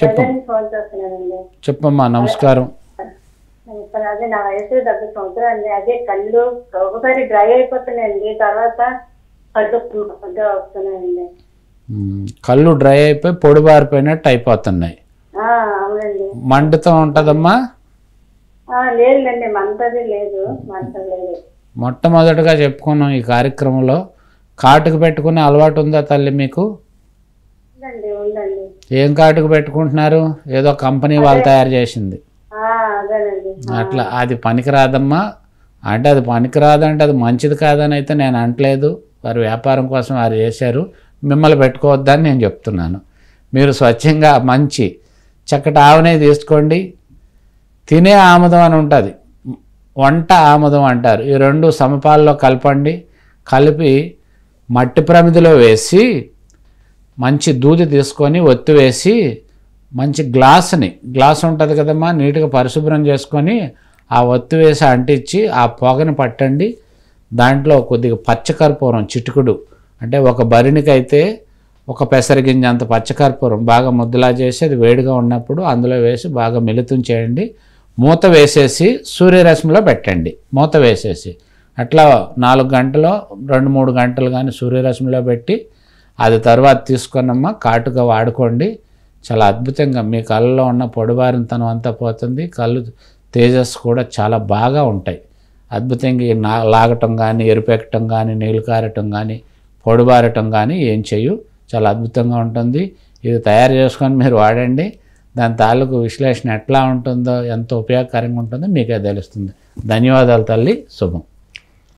చెప్పమ్మా చెప్పమ్మా నమస్కారం అదే నా వయసు డెబ్బై సంవత్సరాలు అదే కళ్ళు ఒకసారి డ్రై అయిపోతున్నాయండి తర్వాత కళ్ళు వస్తున్నాయండి కళ్ళు డ్రై అయిపోయి పొడిబారిపోయినట్టు అయిపోతున్నాయి మండుతూ ఉంటదమ్మా లేదండి మంటది లేదు మంట లేదు మొట్టమొదటగా చెప్పుకున్నాం ఈ కార్యక్రమంలో కాటుకు పెట్టుకునే అలవాటు ఉందా తల్లి మీకు ఉందండి ఏం కాటుకు పెట్టుకుంటున్నారు ఏదో కంపెనీ వాళ్ళు తయారు చేసింది అట్లా అది పనికిరాదమ్మా అంటే అది పనికిరాదంటే అది మంచిది కాదని అయితే నేను అంటలేదు వారు వ్యాపారం కోసం వారు చేశారు మిమ్మల్ని పెట్టుకోవద్దని నేను చెప్తున్నాను మీరు స్వచ్ఛంగా మంచి చక్కటి ఆవునే తీసుకోండి తినే ఆముదం అని ఉంటుంది వంట ఆముదం అంటారు ఈ రెండు సమపాల్లో కలపండి కలిపి మట్టి ప్రమిదిలో వేసి మంచి దూది తీసుకొని వేసి మంచి గ్లాసుని గ్లాస్ ఉంటుంది కదమ్మా నీట్గా పరిశుభ్రం చేసుకొని ఆ ఒత్తి వేసి అంటించి ఆ పొగని పట్టండి దాంట్లో కొద్దిగా పచ్చకర్పూరం చిటుకుడు అంటే ఒక బరినికైతే ఒక పెసరగింజ అంత పచ్చకర్పూరం బాగా ముద్దలా చేసి అది వేడిగా ఉన్నప్పుడు అందులో వేసి బాగా మిళితం చేయండి మూత వేసేసి సూర్యరశ్మిలో పెట్టండి మూత వేసేసి అట్లా నాలుగు గంటలో రెండు మూడు గంటలు కానీ సూర్యరశ్మిలో పెట్టి అది తర్వాత తీసుకున్నమ్మా కాటుగా వాడుకోండి చాలా అద్భుతంగా మీ కళ్ళలో ఉన్న తనం అంతా పోతుంది కళ్ళు తేజస్సు కూడా చాలా బాగా ఉంటాయి అద్భుతంగా నా లాగటం కానీ ఎరుపెక్కటం కానీ నీళ్ళు కారటం కానీ పొడిబారటం కానీ ఏం చేయు చాలా అద్భుతంగా ఉంటుంది ఇది తయారు చేసుకొని మీరు వాడండి దాని తాలూకు విశ్లేషణ ఎట్లా ఉంటుందో ఎంత ఉపయోగకరంగా ఉంటుందో మీకే తెలుస్తుంది ధన్యవాదాలు తల్లి శుభం